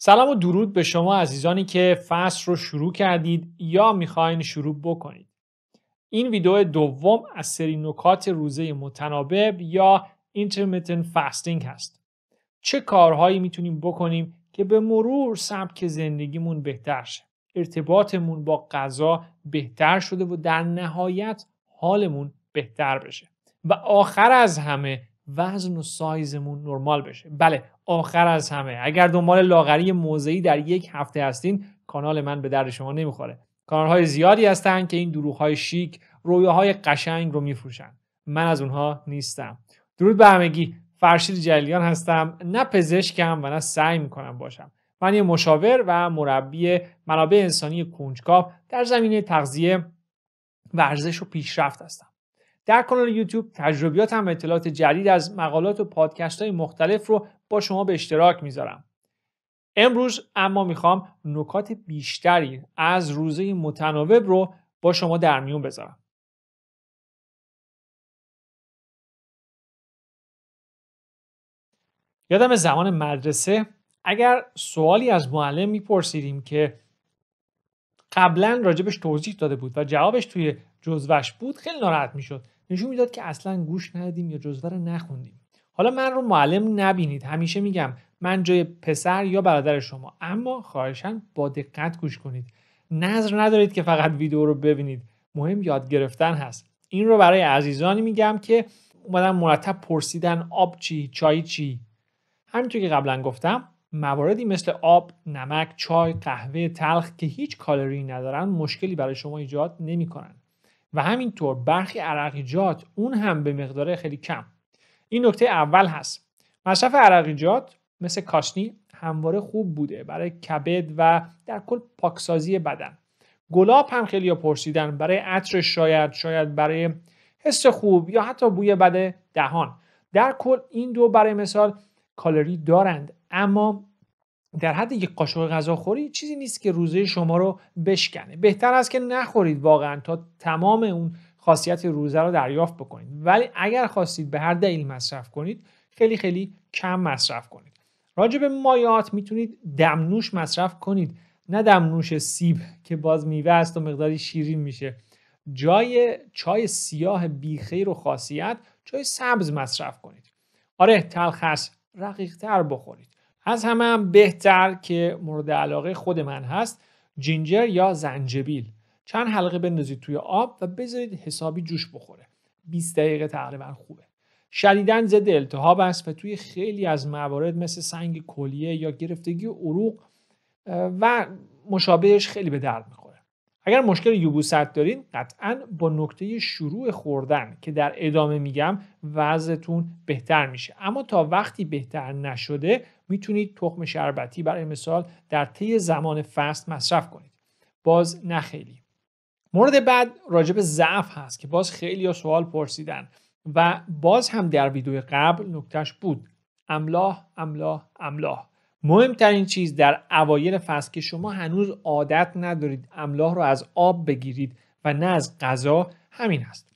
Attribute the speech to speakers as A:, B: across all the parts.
A: سلام و درود به شما عزیزانی که فصل رو شروع کردید یا میخواین شروع بکنید. این ویدیو دوم از سری نکات روزه متنابب یا intermittent fasting هست. چه کارهایی میتونیم بکنیم که به مرور سبک زندگیمون بهتر شه. ارتباطمون با غذا بهتر شده و در نهایت حالمون بهتر بشه. و آخر از همه وزن و سایزمون نرمال بشه بله آخر از همه اگر دنبال لاغری موضعی در یک هفته هستین کانال من به درد شما نمیخوره کانال های زیادی هستن که این دروغ های شیک های قشنگ رو میفروشن من از اونها نیستم درود به همگی فرشید جلیان هستم نه پزشکم و نه سعی میکنم باشم من یه مشاور و مربی منابع انسانی کنجکاو در زمینه تغذیه ورزش و پیشرفت هستم در کانال یوتیوب تجربیات هم اطلاعات جدید از مقالات و پادکست های مختلف رو با شما به اشتراک میذارم امروز اما میخوام نکات بیشتری از روزه متناوب رو با شما در میون بذارم یادم زمان مدرسه اگر سوالی از معلم میپرسیدیم که قبلا راجبش توضیح داده بود و جوابش توی جزوش بود خیلی ناراحت میشد نشون میداد که اصلا گوش ندادیم یا جزوه رو نخوندیم حالا من رو معلم نبینید همیشه میگم من جای پسر یا برادر شما اما خواهشا با دقت گوش کنید نظر ندارید که فقط ویدیو رو ببینید مهم یاد گرفتن هست این رو برای عزیزانی میگم که اومدن مرتب پرسیدن آب چی چای چی همینطور که قبلا گفتم مواردی مثل آب، نمک، چای، قهوه تلخ که هیچ کالری ندارن مشکلی برای شما ایجاد نمیکنن. و همینطور برخی عرقیجات اون هم به مقدار خیلی کم این نکته اول هست مصرف عرقیجات مثل کاشنی همواره خوب بوده برای کبد و در کل پاکسازی بدن گلاب هم خیلی پرسیدن برای عطر شاید شاید برای حس خوب یا حتی بوی بد دهان در کل این دو برای مثال کالری دارند اما در حد یک قاشق غذا خوری چیزی نیست که روزه شما رو بشکنه بهتر است که نخورید واقعا تا تمام اون خاصیت روزه رو دریافت بکنید ولی اگر خواستید به هر دلیل مصرف کنید خیلی خیلی کم مصرف کنید راجع به مایات میتونید دمنوش مصرف کنید نه دمنوش سیب که باز میوه است و مقداری شیرین میشه جای چای سیاه بیخیر و خاصیت چای سبز مصرف کنید آره تلخ رقیق رقیقتر بخورید از همه هم بهتر که مورد علاقه خود من هست جینجر یا زنجبیل چند حلقه بندازید توی آب و بذارید حسابی جوش بخوره 20 دقیقه تقریبا خوبه شدیدن ضد التهاب است و توی خیلی از موارد مثل سنگ کلیه یا گرفتگی عروق و مشابهش خیلی به درد میخوره اگر مشکل یبوست دارین قطعا با نکته شروع خوردن که در ادامه میگم وضعتون بهتر میشه اما تا وقتی بهتر نشده میتونید تخم شربتی برای مثال در طی زمان فست مصرف کنید باز نه خیلی مورد بعد راجب ضعف هست که باز خیلی ها سوال پرسیدن و باز هم در ویدیو قبل نکتهش بود املاح املاح املاح مهمترین چیز در اوایل فصل که شما هنوز عادت ندارید املاح رو از آب بگیرید و نه از غذا همین است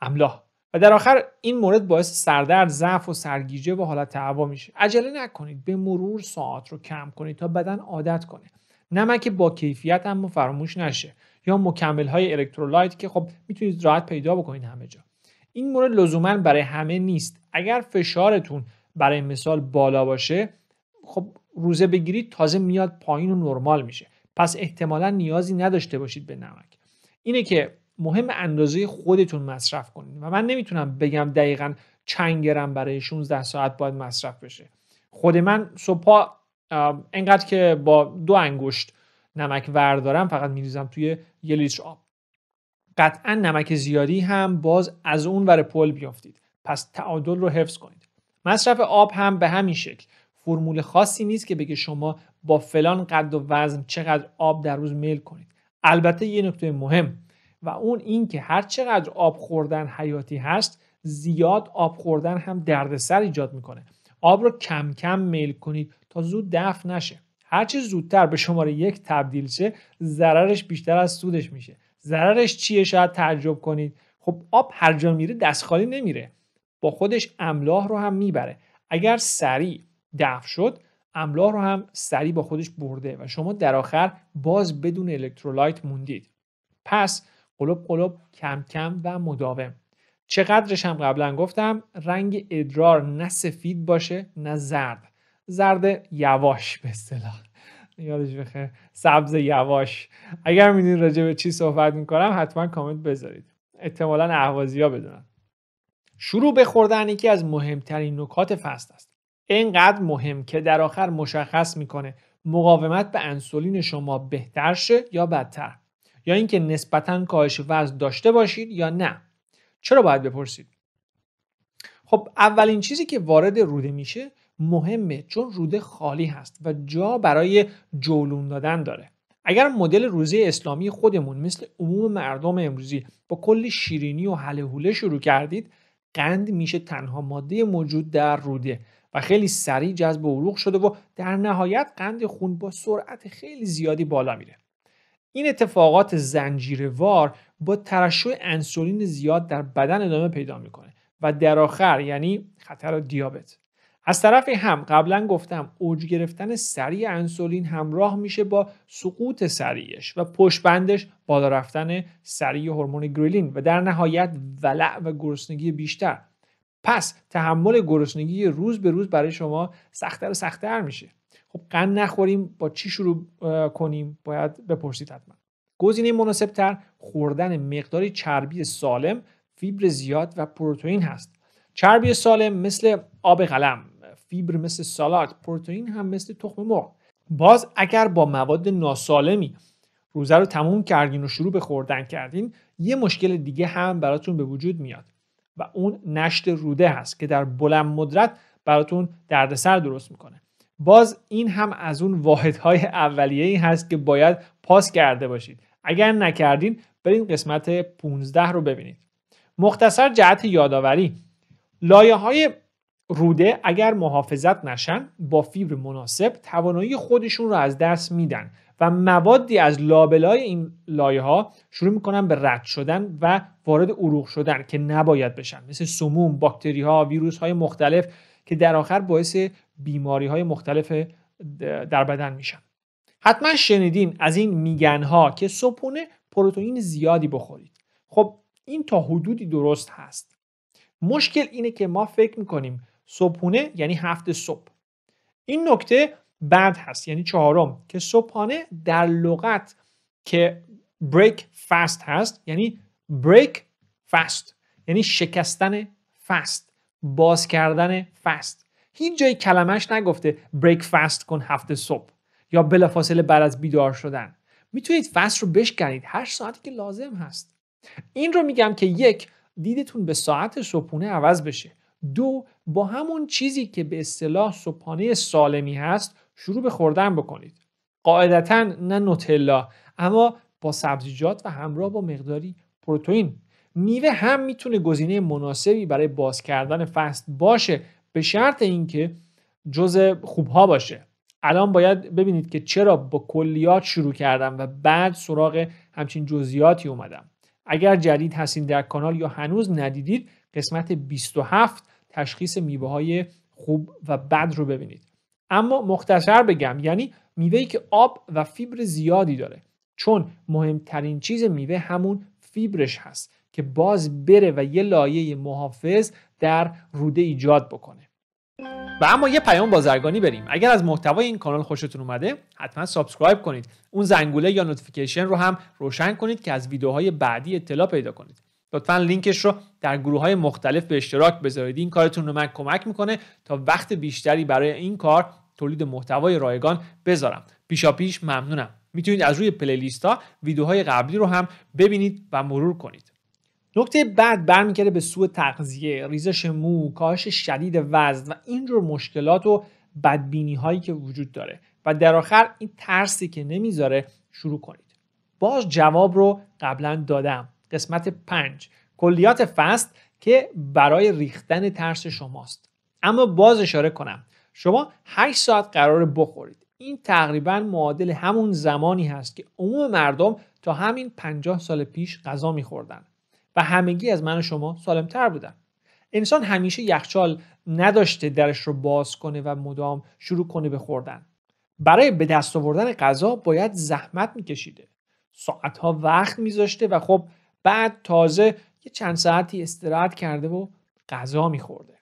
A: املاح و در آخر این مورد باعث سردرد ضعف و سرگیجه و حالت هوا میشه عجله نکنید به مرور ساعت رو کم کنید تا بدن عادت کنه نمک با کیفیت هم فراموش نشه یا مکمل های الکترولایت که خب میتونید راحت پیدا بکنید همه جا این مورد لزوما برای همه نیست اگر فشارتون برای مثال بالا باشه خب روزه بگیرید تازه میاد پایین و نرمال میشه پس احتمالا نیازی نداشته باشید به نمک اینه که مهم اندازه خودتون مصرف کنید و من نمیتونم بگم دقیقا چند گرم برای 16 ساعت باید مصرف بشه خود من صبح انقدر که با دو انگشت نمک وردارم فقط میریزم توی یه لیتر آب قطعا نمک زیادی هم باز از اون ور پل بیافتید پس تعادل رو حفظ کنید مصرف آب هم به همین شکل فرمول خاصی نیست که بگه شما با فلان قد و وزن چقدر آب در روز میل کنید البته یه نکته مهم و اون این که هر چقدر آب خوردن حیاتی هست زیاد آب خوردن هم دردسر ایجاد میکنه آب رو کم کم میل کنید تا زود دفع نشه هرچه زودتر به شماره یک تبدیل شه ضررش بیشتر از سودش میشه ضررش چیه شاید تعجب کنید خب آب هر جا میره دست خالی نمیره با خودش املاح رو هم میبره اگر سریع دفع شد املاح رو هم سریع با خودش برده و شما در آخر باز بدون الکترولایت موندید پس قلوب قلوب کم کم و مداوم چقدرش هم قبلا گفتم رنگ ادرار نه سفید باشه نه زرد زرد یواش به اصطلاح یادش بخیر سبز یواش اگر میدونید راجع به چی صحبت میکنم حتما کامنت بذارید احتمالا احوازی ها بدونن شروع به خوردن یکی از مهمترین نکات فصل است اینقدر مهم که در آخر مشخص میکنه مقاومت به انسولین شما بهتر شه یا بدتر یا اینکه نسبتا کاهش وزن داشته باشید یا نه چرا باید بپرسید خب اولین چیزی که وارد روده میشه مهمه چون روده خالی هست و جا برای جولون دادن داره اگر مدل روزه اسلامی خودمون مثل عموم مردم امروزی با کلی شیرینی و حله شروع کردید قند میشه تنها ماده موجود در روده و خیلی سریع جذب عروق شده و در نهایت قند خون با سرعت خیلی زیادی بالا میره این اتفاقات زنجیروار با ترشح انسولین زیاد در بدن ادامه پیدا میکنه و در آخر یعنی خطر دیابت از طرفی هم قبلا گفتم اوج گرفتن سریع انسولین همراه میشه با سقوط سریعش و پشبندش بالا رفتن سریع هورمون گریلین و در نهایت ولع و گرسنگی بیشتر پس تحمل گرسنگی روز به روز برای شما سختتر و سختتر میشه خب قند نخوریم با چی شروع کنیم باید بپرسید حتما گزینه مناسبتر خوردن مقداری چربی سالم فیبر زیاد و پروتئین هست چربی سالم مثل آب قلم فیبر مثل سالاد پروتئین هم مثل تخم مرغ باز اگر با مواد ناسالمی روزه رو تموم کردین و شروع به خوردن کردین یه مشکل دیگه هم براتون به وجود میاد و اون نشت روده هست که در بلند مدرت براتون دردسر درست میکنه باز این هم از اون واحدهای اولیه ای هست که باید پاس کرده باشید اگر نکردین برید قسمت 15 رو ببینید مختصر جهت یادآوری لایه های روده اگر محافظت نشن با فیبر مناسب توانایی خودشون رو از دست میدن و موادی از لابلای این لایه ها شروع میکنن به رد شدن و وارد عروغ شدن که نباید بشن مثل سموم، باکتری ها، ویروس های مختلف که در آخر باعث بیماری های مختلف در بدن میشن حتما شنیدین از این میگن ها که صبحونه پروتئین زیادی بخورید خب این تا حدودی درست هست مشکل اینه که ما فکر میکنیم صبحونه یعنی هفت صبح این نکته بعد هست یعنی چهارم که صبحانه در لغت که break fast هست یعنی break fast یعنی شکستن فست باز کردن فست هیچ جای کلمش نگفته break fast کن هفت صبح یا بلافاصله بعد از بیدار شدن میتونید فست رو بشکنید هر ساعتی که لازم هست این رو میگم که یک دیدتون به ساعت صبحونه عوض بشه دو با همون چیزی که به اصطلاح صبحانه سالمی هست شروع به خوردن بکنید قاعدتا نه نوتلا اما با سبزیجات و همراه با مقداری پروتئین میوه هم میتونه گزینه مناسبی برای باز کردن فست باشه به شرط اینکه جزء خوبها باشه الان باید ببینید که چرا با کلیات شروع کردم و بعد سراغ همچین جزئیاتی اومدم اگر جدید هستین در کانال یا هنوز ندیدید قسمت 27 تشخیص میوه های خوب و بد رو ببینید اما مختصر بگم یعنی میوه که آب و فیبر زیادی داره چون مهمترین چیز میوه همون فیبرش هست که باز بره و یه لایه محافظ در روده ایجاد بکنه و اما یه پیام بازرگانی بریم اگر از محتوای این کانال خوشتون اومده حتما سابسکرایب کنید اون زنگوله یا نوتیفیکیشن رو هم روشن کنید که از ویدیوهای بعدی اطلاع پیدا کنید لطفا لینکش رو در گروه های مختلف به اشتراک بذارید این کارتون رو من کمک میکنه تا وقت بیشتری برای این کار تولید محتوای رایگان بذارم پیشا پیش ممنونم میتونید از روی پلیلیست ها ویدیوهای قبلی رو هم ببینید و مرور کنید نکته بعد برمیگرده به سوء تغذیه ریزش مو کاهش شدید وزن و این جور مشکلات و بدبینی هایی که وجود داره و در آخر این ترسی که نمیذاره شروع کنید باز جواب رو قبلا دادم قسمت 5 کلیات فست که برای ریختن ترس شماست اما باز اشاره کنم شما 8 ساعت قرار بخورید این تقریبا معادل همون زمانی هست که عموم مردم تا همین 50 سال پیش غذا میخوردن و همگی از من و شما سالمتر بودن انسان همیشه یخچال نداشته درش رو باز کنه و مدام شروع کنه به خوردن برای به دست آوردن غذا باید زحمت میکشیده ساعتها وقت میذاشته و خب بعد تازه یه چند ساعتی استراحت کرده و غذا میخورده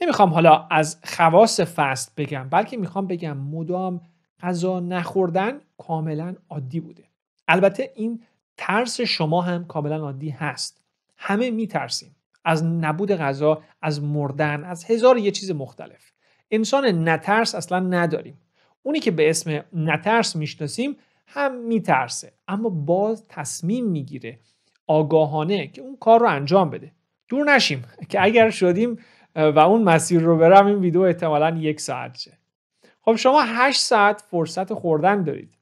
A: نمیخوام حالا از خواص فست بگم بلکه میخوام بگم مدام غذا نخوردن کاملا عادی بوده البته این ترس شما هم کاملا عادی هست همه میترسیم از نبود غذا از مردن از هزار یه چیز مختلف انسان نترس اصلا نداریم اونی که به اسم نترس میشناسیم هم میترسه اما باز تصمیم میگیره آگاهانه که اون کار رو انجام بده دور نشیم که اگر شدیم و اون مسیر رو برم این ویدیو احتمالا یک ساعت شه خب شما 8 ساعت فرصت خوردن دارید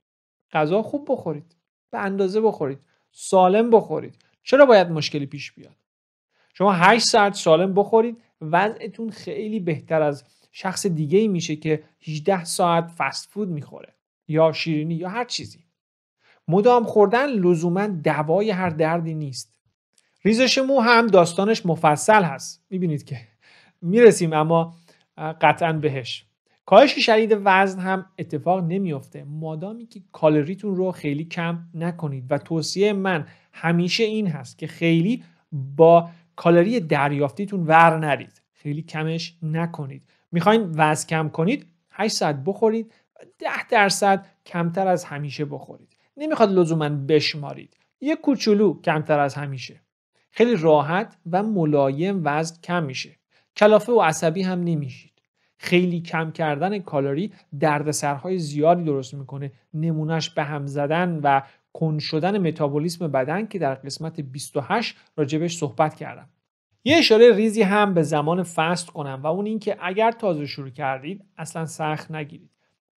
A: غذا خوب بخورید به اندازه بخورید سالم بخورید چرا باید مشکلی پیش بیاد شما هشت ساعت سالم بخورید وضعتون خیلی بهتر از شخص دیگه ای میشه که 18 ساعت فست فود میخوره یا شیرینی یا هر چیزی مدام خوردن لزوما دوای هر دردی نیست ریزش مو هم داستانش مفصل هست میبینید که میرسیم اما قطعا بهش کاهش شدید وزن هم اتفاق نمیافته مادامی که کالریتون رو خیلی کم نکنید و توصیه من همیشه این هست که خیلی با کالری دریافتیتون ور نرید خیلی کمش نکنید میخواین وزن کم کنید 8 ساعت بخورید ده درصد کمتر از همیشه بخورید نمیخواد لزوما بشمارید یه کوچولو کمتر از همیشه خیلی راحت و ملایم وزن کم میشه کلافه و عصبی هم نمیشید خیلی کم کردن کالری دردسرهای زیادی درست میکنه نمونهش به هم زدن و کن شدن متابولیسم بدن که در قسمت 28 راجبش صحبت کردم یه اشاره ریزی هم به زمان فست کنم و اون اینکه اگر تازه شروع کردید اصلا سخت نگیرید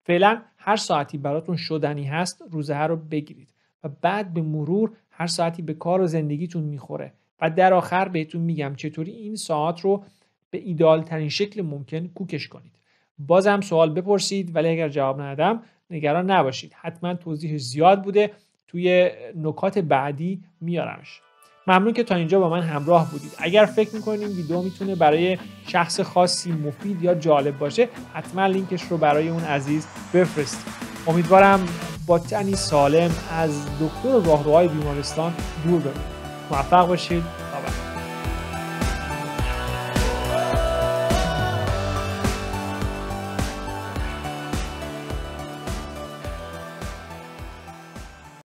A: فعلا هر ساعتی براتون شدنی هست روزه رو بگیرید و بعد به مرور هر ساعتی به کار و زندگیتون میخوره و در آخر بهتون میگم چطوری این ساعت رو به ایدال ترین شکل ممکن کوکش کنید بازم سوال بپرسید ولی اگر جواب ندم نگران نباشید حتما توضیح زیاد بوده توی نکات بعدی میارمش ممنون که تا اینجا با من همراه بودید اگر فکر میکنید این ویدیو میتونه برای شخص خاصی مفید یا جالب باشه حتما لینکش رو برای اون عزیز بفرستید امیدوارم با تنی سالم از دکتر راهروهای بیمارستان دور بمونید موفق باشید